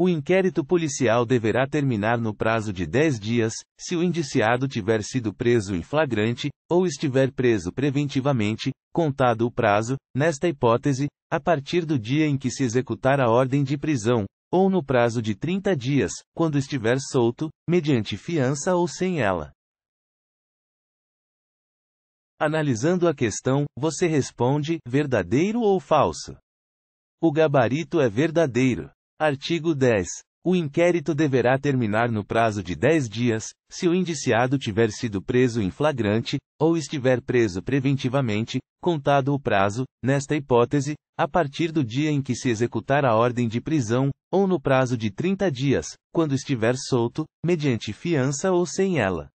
O inquérito policial deverá terminar no prazo de 10 dias, se o indiciado tiver sido preso em flagrante, ou estiver preso preventivamente, contado o prazo, nesta hipótese, a partir do dia em que se executar a ordem de prisão, ou no prazo de 30 dias, quando estiver solto, mediante fiança ou sem ela. Analisando a questão, você responde: verdadeiro ou falso? O gabarito é verdadeiro. Artigo 10. O inquérito deverá terminar no prazo de 10 dias, se o indiciado tiver sido preso em flagrante, ou estiver preso preventivamente, contado o prazo, nesta hipótese, a partir do dia em que se executar a ordem de prisão, ou no prazo de 30 dias, quando estiver solto, mediante fiança ou sem ela.